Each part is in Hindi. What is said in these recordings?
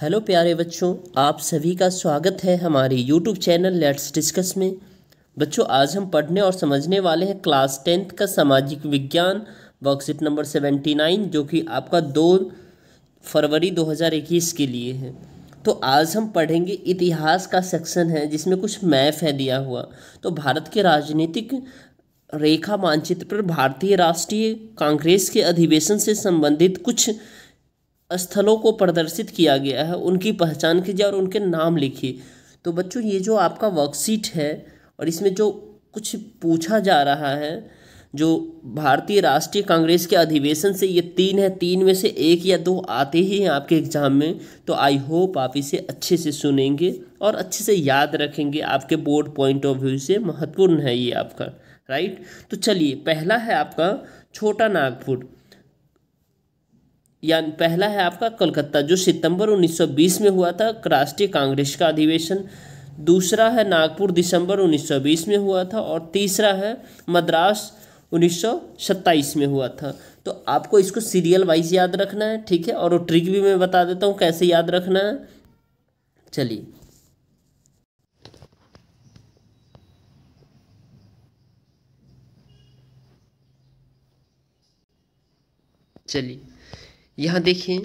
हेलो प्यारे बच्चों आप सभी का स्वागत है हमारे यूट्यूब चैनल लेट्स डिस्कस में बच्चों आज हम पढ़ने और समझने वाले हैं क्लास टेंथ का सामाजिक विज्ञान वर्कशीट नंबर सेवेंटी नाइन जो कि आपका दो फरवरी दो हज़ार इक्कीस के लिए है तो आज हम पढ़ेंगे इतिहास का सेक्शन है जिसमें कुछ मैप है दिया हुआ तो भारत के राजनीतिक रेखा मानचित्र पर भारतीय राष्ट्रीय कांग्रेस के अधिवेशन से संबंधित कुछ स्थलों को प्रदर्शित किया गया है उनकी पहचान कीजिए और उनके नाम लिखिए तो बच्चों ये जो आपका वर्कशीट है और इसमें जो कुछ पूछा जा रहा है जो भारतीय राष्ट्रीय कांग्रेस के अधिवेशन से ये तीन है तीन में से एक या दो आते ही हैं आपके एग्ज़ाम में तो आई होप आप इसे अच्छे से सुनेंगे और अच्छे से याद रखेंगे आपके बोर्ड पॉइंट ऑफ व्यू से महत्वपूर्ण है ये आपका राइट तो चलिए पहला है आपका छोटा नागपुर या पहला है आपका कलकत्ता जो सितंबर 1920 में हुआ था राष्ट्रीय कांग्रेस का अधिवेशन दूसरा है नागपुर दिसंबर 1920 में हुआ था और तीसरा है मद्रास 1927 में हुआ था तो आपको इसको सीरियल वाइज याद रखना है ठीक है और वो ट्रिक भी मैं बता देता हूँ कैसे याद रखना है चलिए चलिए यहाँ देखिए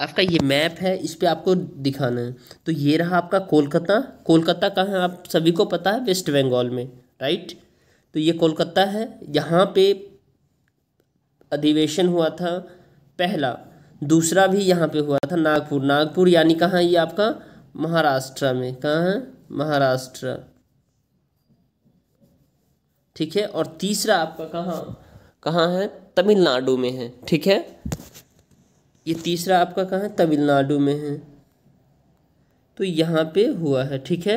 आपका ये मैप है इस पर आपको दिखाना है तो ये रहा आपका कोलकाता कोलकाता कहाँ है आप सभी को पता है वेस्ट बंगाल में राइट तो ये कोलकाता है यहाँ पे अधिवेशन हुआ था पहला दूसरा भी यहाँ पे हुआ था नागपुर नागपुर यानी कहाँ ये आपका महाराष्ट्र में कहाँ है महाराष्ट्र ठीक है और तीसरा आपका कहाँ कहाँ है तमिलनाडु में है ठीक है ये तीसरा आपका कहाँ है तमिलनाडु में है तो यहाँ पे हुआ है ठीक है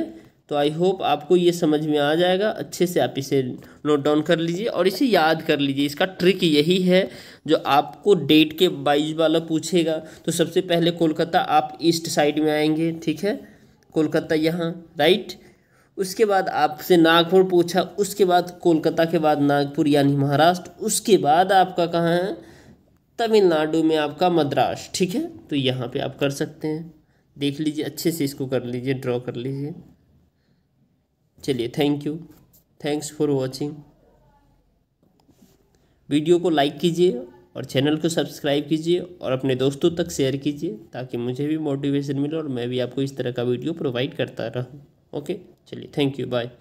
तो आई होप आपको ये समझ में आ जाएगा अच्छे से आप इसे नोट डाउन कर लीजिए और इसे याद कर लीजिए इसका ट्रिक यही है जो आपको डेट के बाईस वाला पूछेगा तो सबसे पहले कोलकाता आप ईस्ट साइड में आएंगे ठीक है कोलकाता यहाँ राइट उसके बाद आपसे नागपुर पूछा उसके बाद कोलकाता के बाद नागपुर यानी महाराष्ट्र उसके बाद आपका कहाँ है तमिलनाडु में आपका मद्रास ठीक है तो यहाँ पे आप कर सकते हैं देख लीजिए अच्छे से इसको कर लीजिए ड्रॉ कर लीजिए चलिए thank you thanks for watching video को लाइक कीजिए और चैनल को सब्सक्राइब कीजिए और अपने दोस्तों तक शेयर कीजिए ताकि मुझे भी मोटिवेशन मिले और मैं भी आपको इस तरह का वीडियो प्रोवाइड करता रहूँ ओके चलिए थैंक यू बाय